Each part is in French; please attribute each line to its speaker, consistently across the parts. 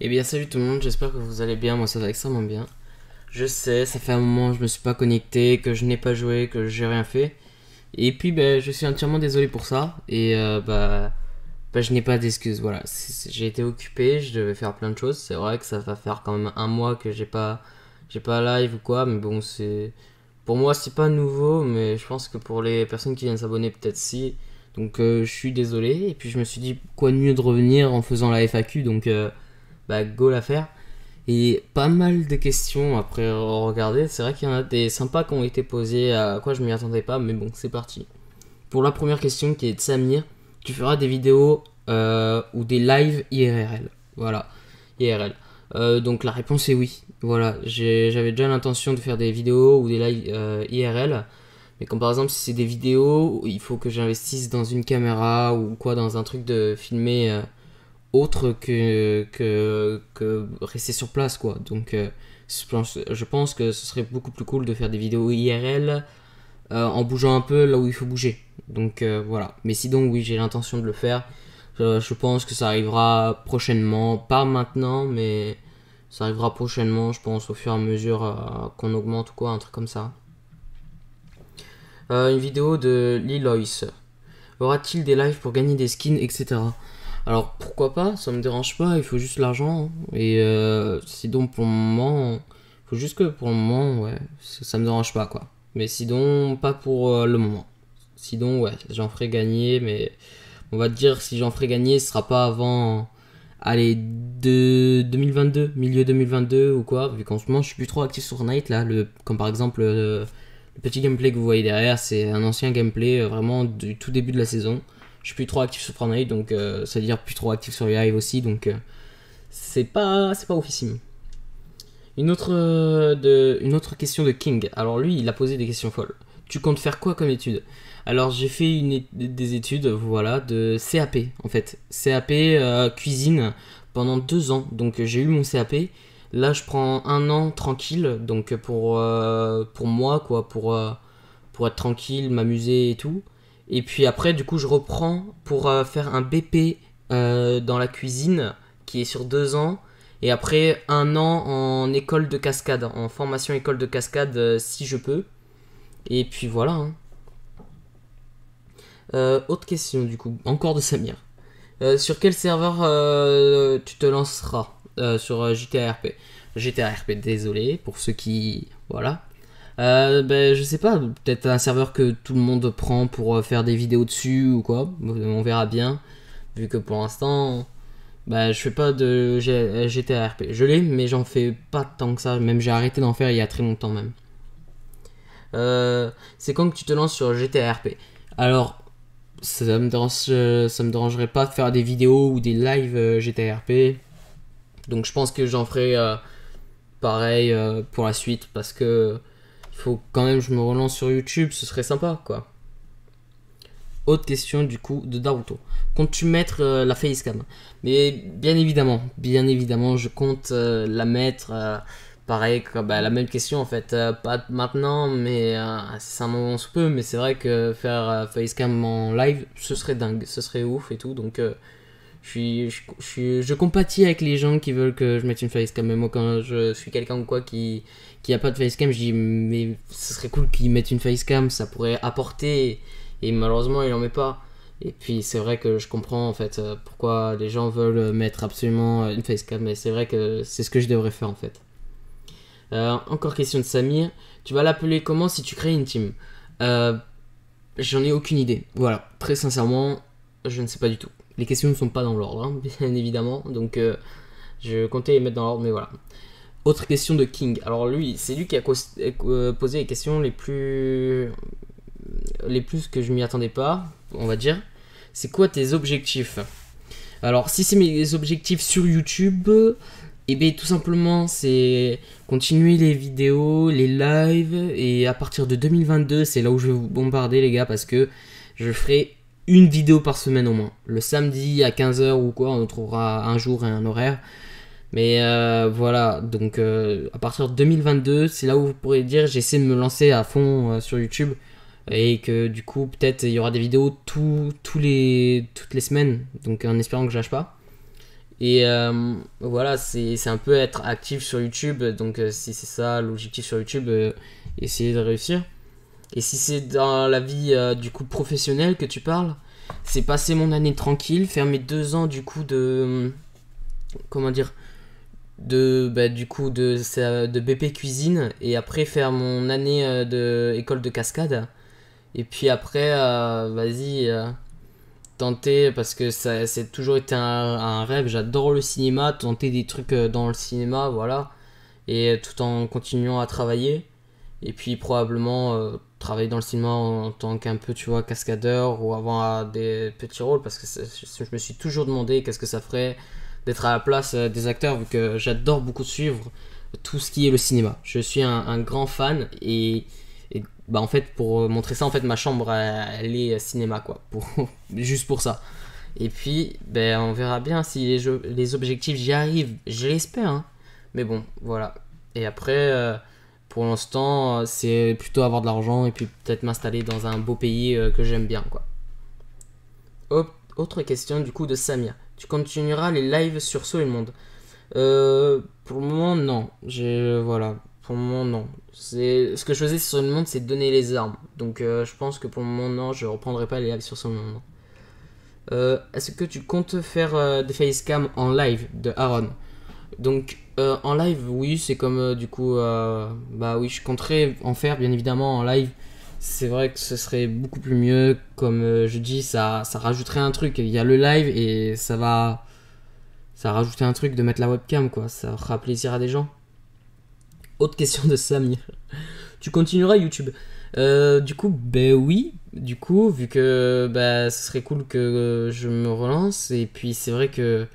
Speaker 1: Eh bien salut tout le monde, j'espère que vous allez bien, moi ça va extrêmement bien. Je sais, ça fait un moment que je me suis pas connecté, que je n'ai pas joué, que j'ai rien fait. Et puis ben, je suis entièrement désolé pour ça, et euh, bah, ben, je n'ai pas d'excuses, voilà. J'ai été occupé, je devais faire plein de choses, c'est vrai que ça va faire quand même un mois que j'ai pas, j'ai pas live ou quoi, mais bon c'est... Pour moi c'est pas nouveau, mais je pense que pour les personnes qui viennent s'abonner peut-être si. Donc euh, je suis désolé, et puis je me suis dit quoi de mieux de revenir en faisant la FAQ, donc... Euh, bah, go la faire. Et pas mal de questions après regarder. C'est vrai qu'il y en a des sympas qui ont été posées, à quoi je m'y attendais pas, mais bon, c'est parti. Pour la première question qui est de Samir, tu feras des vidéos euh, ou des lives IRL. Voilà, IRL. Euh, donc la réponse est oui. Voilà, j'avais déjà l'intention de faire des vidéos ou des lives euh, IRL. Mais comme par exemple si c'est des vidéos, il faut que j'investisse dans une caméra ou quoi, dans un truc de filmer autre que, que, rester sur place, quoi. Donc, euh, je, pense, que ce serait beaucoup plus cool de faire des vidéos IRL euh, en bougeant un peu là où il faut bouger. Donc, euh, voilà. Mais sinon, oui, j'ai l'intention de le faire. je pense que ça arrivera prochainement. Pas maintenant, mais ça arrivera prochainement, je pense, au fur et à mesure qu'on augmente quoi, un truc comme ça. une vidéo de Lilois. Aura-t-il des lives pour gagner des skins, etc. Alors pourquoi pas, ça me dérange pas, il faut juste l'argent. Hein. Et euh, sinon pour le moment, faut juste que pour le moment, ouais, ça, me dérange pas quoi. Mais sinon, pas pour euh, le moment. Sinon, ouais, j'en ferai gagner, mais on va dire si j'en ferai gagner, ce sera pas avant, allez, de 2022, milieu 2022 ou quoi, vu qu'en ce moment je suis plus trop actif sur Night là, comme par exemple. Euh, le petit gameplay que vous voyez derrière, c'est un ancien gameplay vraiment du tout début de la saison je suis plus trop actif sur Fortnite, donc ça euh, c'est-à-dire plus trop actif sur live aussi, donc euh, c'est pas c'est pas Une autre, euh, de, une autre question de King. Alors lui, il a posé des questions folles. Tu comptes faire quoi comme étude Alors j'ai fait une, des études, voilà, de CAP en fait. CAP cuisine pendant deux ans, donc j'ai eu mon CAP. Là, je prends un an tranquille, donc pour, pour moi, quoi, pour, pour être tranquille, m'amuser et tout. Et puis après, du coup, je reprends pour euh, faire un BP euh, dans la cuisine, qui est sur deux ans. Et après, un an en école de cascade, en formation école de cascade, euh, si je peux. Et puis voilà. Hein. autre question, du coup, encore de Samir. sur quel serveur tu te lanceras sur gta rp désolé pour ceux qui. Voilà euh, ben, Je sais pas, peut-être un serveur que tout le monde prend pour euh, faire des vidéos dessus ou quoi. On verra bien. Vu que pour l'instant, ben, je fais pas de GTA euh, RP. Je l'ai, mais j'en fais pas tant que ça. Même j'ai arrêté d'en faire il y a très longtemps même. Euh, c'est quand que tu te lances sur GTA RP Alors, ça me, euh, ça me dérangerait pas de faire des vidéos ou des lives GTA RP. Donc je pense que j'en ferai pareil pour la suite parce que faut quand même je me relance sur YouTube, ce serait sympa, quoi. Autre question du coup de Daruto. Comptes-tu mettre euh, la facecam Mais bien évidemment, bien évidemment, je compte euh, la mettre. Euh, pareil, bah, la même question en fait. pas maintenant, mais c'est un moment sous peu. Mais c'est vrai que faire facecam en live, ce serait dingue, ce serait ouf et tout. Donc je, suis, je, compatis avec les gens qui veulent que je mette une facecam. Mais moi, quand je suis quelqu'un ou quoi qui qui a pas de facecam, je dis mais ce serait cool qu'ils mettent une facecam, ça pourrait apporter. Et malheureusement, il en met pas. Et puis c'est vrai que je comprends en fait euh, pourquoi les gens veulent mettre absolument euh, une facecam. Mais c'est vrai que c'est ce que je devrais faire en fait. Euh, encore question de Samir. Tu vas l'appeler comment si tu crées une team J'en ai aucune idée. Voilà, très sincèrement, je ne sais pas du tout. Les questions ne sont pas dans l'ordre, hein, bien évidemment, donc euh, je comptais les mettre dans l'ordre, mais voilà. Autre question de King. Alors lui, c'est lui qui a euh, euh, posé les questions les plus... les plus que je m'y attendais pas, on va dire. C'est quoi tes objectifs Alors si c'est mes objectifs sur YouTube, et eh bien tout simplement c'est continuer les vidéos, les lives, et à partir de 2022 c'est là où je vais vous bombarder les gars parce que je ferai une vidéo par semaine au moins. Le samedi à 15h ou quoi, on trouvera un jour et un horaire. Mais euh, voilà, donc euh, à partir de 2022, c'est là où vous pourrez dire j'essaie de me lancer à fond euh, sur YouTube et que du coup peut-être il y aura des vidéos tous les, toutes les semaines, donc en espérant que je lâche pas. Et voilà, c'est un peu être actif sur YouTube, donc si c'est ça l'objectif sur YouTube, essayer de réussir. Et si c'est dans la vie euh, du coup professionnelle que tu parles, c'est passer mon année tranquille, faire mes deux ans du coup de comment dire de bah, du coup de de BP cuisine et après faire mon année euh, de école de cascade et puis après euh, vas-y tenter parce que ça c'est toujours été un, rêve j'adore le cinéma tenter des trucs dans le cinéma voilà et tout en continuant à travailler et puis probablement travailler dans le cinéma en tant qu'un peu, tu vois, cascadeur ou avoir des petits rôles parce que je me suis toujours demandé qu'est-ce que ça ferait d'être à la place euh, des acteurs vu que j'adore beaucoup suivre tout ce qui est le cinéma. Je suis un, grand fan et, bah en fait pour euh, montrer ça en fait ma chambre euh, elle est cinéma quoi pour juste pour ça. Et puis ben on verra bien si les, les objectifs j'y arrive, je l'espère hein. Mais bon, voilà. Et après pour l'instant, euh, c'est plutôt avoir de l'argent et puis peut-être m'installer dans un beau pays euh, que j'aime bien, quoi. Autre question du coup de Samia. Tu continueras les lives sur So Monde euh, Pour le moment, non. voilà, pour le moment, non. ce que je faisais sur le Monde, c'est donner les armes. Donc, je pense que pour le moment, non, je reprendrai pas les lives sur So Monde. est-ce que tu comptes faire des facecams en live de Aaron Donc euh, en live, oui, c'est comme euh, du coup, euh, bah oui, je compterais en faire bien évidemment en live. C'est vrai que ce serait beaucoup plus mieux, comme je dis, ça, ça rajouterait un truc. Il y a le live et ça va, ça rajouterait un truc de mettre la webcam quoi. Ça fera plaisir à des gens. Autre question de Samir. tu continueras YouTube. du coup, ben oui, du coup, vu que bah, ce serait cool que je me relance, et puis c'est vrai que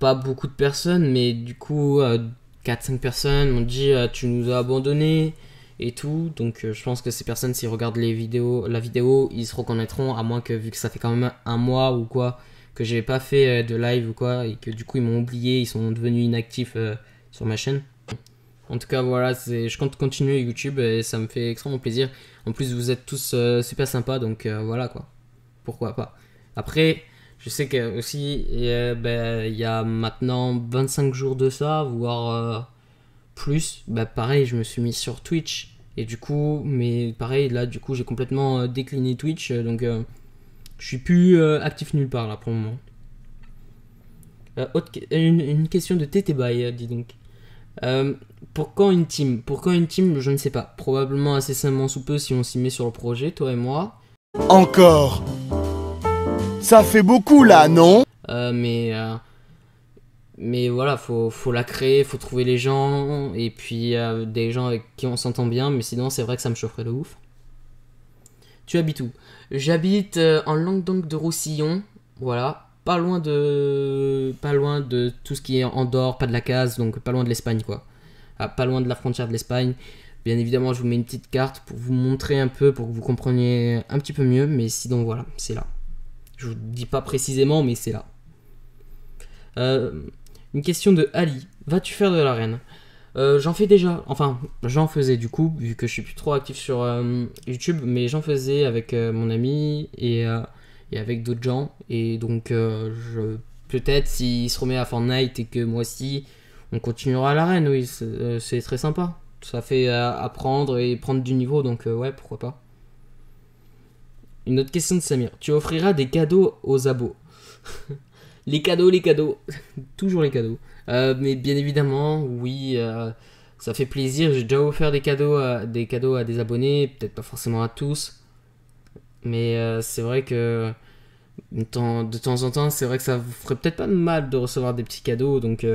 Speaker 1: pas beaucoup de personnes, mais du coup, 4-5 euh, personnes m'ont dit euh, Tu nous as abandonnés et tout. Donc euh, je pense que ces personnes, s'ils regardent les vidéos, la vidéo, ils se reconnaîtront, à moins que, vu que ça fait quand même un mois ou quoi, que j'ai pas fait de live ou quoi, et que du coup ils m'ont oublié, ils sont devenus inactifs sur ma chaîne. En tout cas, voilà, je compte continuer YouTube et ça me fait extrêmement plaisir. En plus, vous êtes tous super sympa donc voilà quoi. Pourquoi pas. Après, je sais que aussi, il y a ben, maintenant 25 jours de ça, voire euh, plus, bah pareil, je me suis mis sur Twitch. Et du coup, mais pareil, là, du coup, j'ai complètement euh, décliné Twitch. Donc, euh, je suis plus actif nulle part, là, pour le moment. une, question de Tétébaï, dis donc. pour quand une team Pourquoi une team Je ne sais pas. Probablement assez simplement sous peu si on s'y met sur le projet, toi et moi. Encore ça fait beaucoup là, non euh, Mais euh, mais voilà, faut faut la créer, faut trouver les gens et puis euh, des gens avec qui on s'entend bien. Mais sinon, c'est vrai que ça me chaufferait de ouf. Tu habites où J'habite en Languedoc de Roussillon, voilà, pas loin de pas loin de tout ce qui est en Andorre, pas de la case, donc pas loin de l'Espagne quoi. Ah, pas loin de la frontière de l'Espagne. Bien évidemment, je vous mets une petite carte pour vous montrer un peu, pour que vous compreniez un petit peu mieux, mais sinon voilà, c'est là. Je vous dis pas précisément, mais c'est là. Euh, une question de Ali. Vas-tu faire de l'arène euh, J'en fais déjà. Enfin, j'en faisais du coup, vu que je suis plus trop actif sur euh, YouTube, mais j'en faisais avec mon ami et, et avec d'autres gens. Et donc, je... peut-être s'il se remet à Fortnite et que moi aussi, on continuera à l'arène, oui, c'est très sympa. Ça fait apprendre et prendre du niveau, donc ouais, pourquoi pas. Une autre question de Samir. Tu offriras des cadeaux aux abos Les cadeaux, les cadeaux. Toujours les cadeaux. Euh, mais bien évidemment, oui, euh, ça fait plaisir. J'ai déjà offert des cadeaux à des, cadeaux à des abonnés, peut-être pas forcément à tous. Mais euh, c'est vrai que de temps en temps, c'est vrai que ça vous ferait peut-être pas de mal de recevoir des petits cadeaux. Donc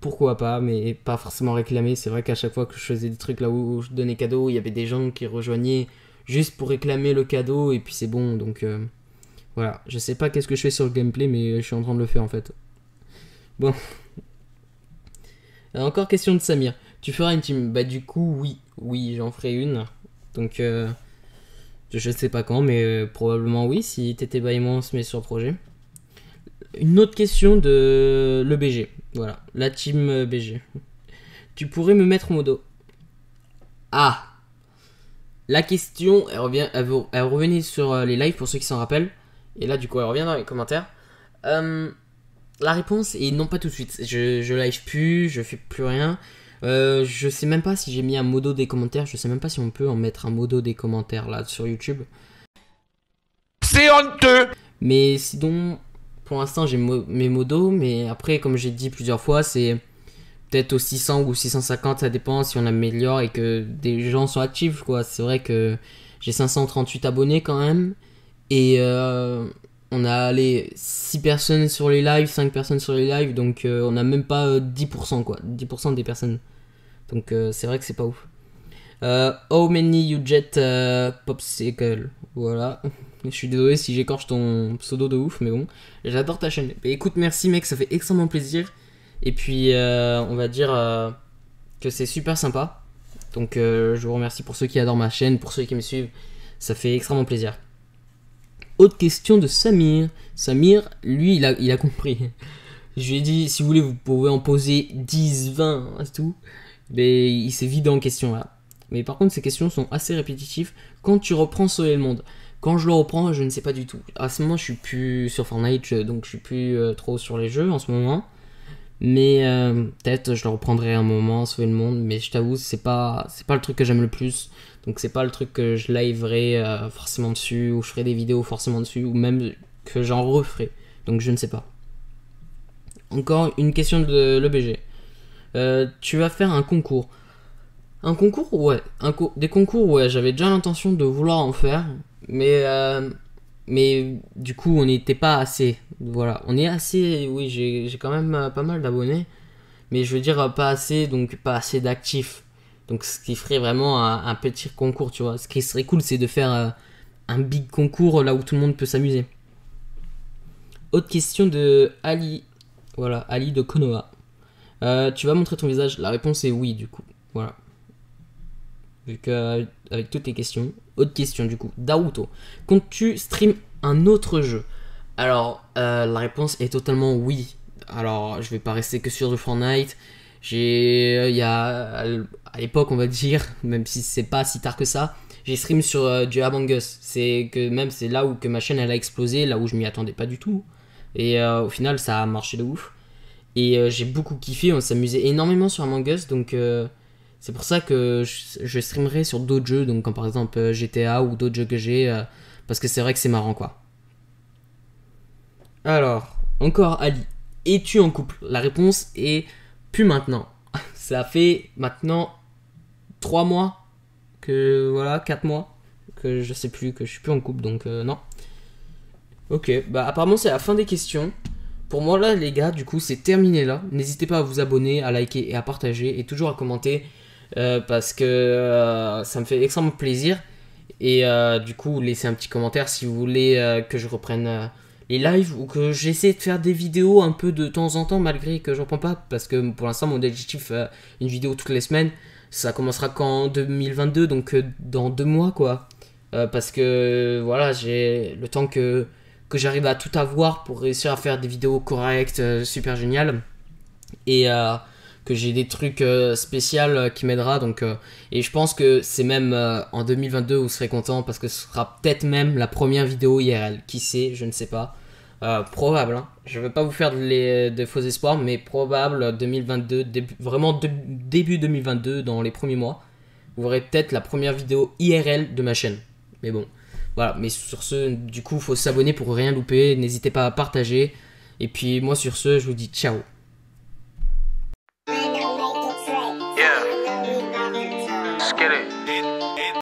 Speaker 1: pourquoi pas, mais pas forcément réclamer. C'est vrai qu'à chaque fois que je faisais des trucs là où je donnais cadeaux, il y avait des gens qui rejoignaient juste pour réclamer le cadeau et puis c'est bon. Donc euh, voilà, je sais pas qu'est-ce que je fais sur le gameplay, mais je suis en train de le faire en fait. Bon. Euh, encore question de Samir. Tu feras une team Bah du coup, oui, oui, j'en ferai une. Donc euh, je sais pas quand, mais probablement oui, si t'étais et moi on se met sur le projet. Une autre question de le BG. Voilà, la team BG. Tu pourrais me mettre au modo. Ah, la question, elle, revient, revenait sur euh, les lives pour ceux qui s'en rappellent. Et là, du coup, elle revient dans les commentaires. Euh, la réponse est non, pas tout de suite. Je, live plus, je fais plus rien. Euh, je sais même pas si j'ai mis un modo des commentaires. Je sais même pas si on peut en mettre un modo des commentaires là sur YouTube. C'est honteux Mais sinon, pour l'instant, j'ai mes modos. Mais après, comme j'ai dit plusieurs fois, c'est peut-être aux 600 ou 650, ça dépend si on améliore et que des gens sont actifs, quoi. C'est vrai que j'ai 538 abonnés quand même. Et euh, on a les 6 personnes sur les lives, 5 personnes sur les lives, donc euh, on a même pas 10%, euh, quoi. 10% des personnes. Donc c'est vrai que c'est pas ouf. how many you jet popsicle Voilà. Je suis désolé si j'écorche ton pseudo de ouf, mais bon, j'adore ta chaîne. Bah, écoute, merci mec, ça fait extrêmement plaisir. Et puis, euh, on va dire euh, que c'est super sympa. Donc, euh, je vous remercie pour ceux qui adorent ma chaîne, pour ceux qui me suivent. Ça fait extrêmement plaisir. Autre question de Samir. Samir, lui, il a, compris. Je lui ai dit, si vous voulez, vous pouvez en poser 10, 20, c'est tout. Mais il s'est vidé en question là. Mais par contre, ces questions sont assez répétitives. Quand tu reprends Soleil le Monde, quand je le reprends, je ne sais pas du tout. À ce moment, je suis plus sur Fortnite, donc je suis plus trop sur les jeux en ce moment. Mais euh, peut-être je le reprendrai un moment, sauver le monde, mais je t'avoue, c'est pas, c'est pas le truc que j'aime le plus. Donc c'est pas le truc que je liverai euh, forcément dessus, ou je ferai des vidéos forcément dessus, ou même que j'en referai. Donc je ne sais pas. Encore une question de l'EBG. Euh, tu vas faire un concours. Un concours Ouais. Un des concours, ouais. J'avais déjà l'intention de vouloir en faire. Mais mais du coup, on n'était pas assez. Voilà, on est assez. Oui, j'ai quand même euh, pas mal d'abonnés, mais je veux dire euh, pas assez, donc pas assez d'actifs. Donc, ce qui ferait vraiment un, petit concours, tu vois. Ce qui serait cool, c'est de faire euh, un big concours là où tout le monde peut s'amuser. Autre question de Ali. Voilà, Ali de Konoha. tu vas montrer ton visage La réponse est oui, du coup. Voilà. Vu qu'avec toutes tes questions, autre question du coup, Daruto, comptes-tu stream un autre jeu Alors, euh, la réponse est totalement oui. Alors, je vais pas rester que sur The Fortnite. J'ai, il euh, y a, à l'époque, on va dire, même si c'est pas si tard que ça, j'ai stream sur euh, du Among Us. C'est que même c'est là où que ma chaîne elle a explosé, là où je m'y attendais pas du tout. Et au final, ça a marché de ouf. Et j'ai beaucoup kiffé, on s'amusait énormément sur Among Us, donc c'est pour ça que je, streamerai sur d'autres jeux, donc comme par exemple euh, GTA ou d'autres jeux que j'ai, euh, parce que c'est vrai que c'est marrant quoi. Alors, encore Ali. Es-tu en couple La réponse est plus maintenant. Ça fait maintenant 3 mois que voilà, 4 mois que je sais plus que je suis plus en couple donc euh, non. OK, bah apparemment c'est la fin des questions. Pour moi là les gars, du coup, c'est terminé là. N'hésitez pas à vous abonner, à liker et à partager et toujours à commenter euh, parce que euh, ça me fait extrêmement plaisir. Et euh, du coup, laissez un petit commentaire si vous voulez que je reprenne les lives ou que j'essaie de faire des vidéos un peu de temps en temps malgré que je reprends pas parce que pour l'instant mon objectif une vidéo toutes les semaines ça commencera qu'en 2022 donc dans deux mois quoi parce que voilà j'ai le temps que que j'arrive à tout avoir pour réussir à faire des vidéos correctes super géniales et j'ai des trucs euh, spécial spéciaux euh, qui m'aidera. Donc, euh, et je pense que c'est même en 2022 vous serez content parce que ce sera peut-être même la première vidéo IRL. Qui sait, je ne sais pas. probable, hein. je veux pas vous faire de, faux espoirs, mais probable 2022, vraiment de, début 2022, dans les premiers mois, vous verrez peut-être la première vidéo IRL de ma chaîne. Mais bon, voilà. Mais sur ce, du coup, faut s'abonner pour rien louper. N'hésitez pas à partager. Et puis moi sur ce, je vous dis ciao.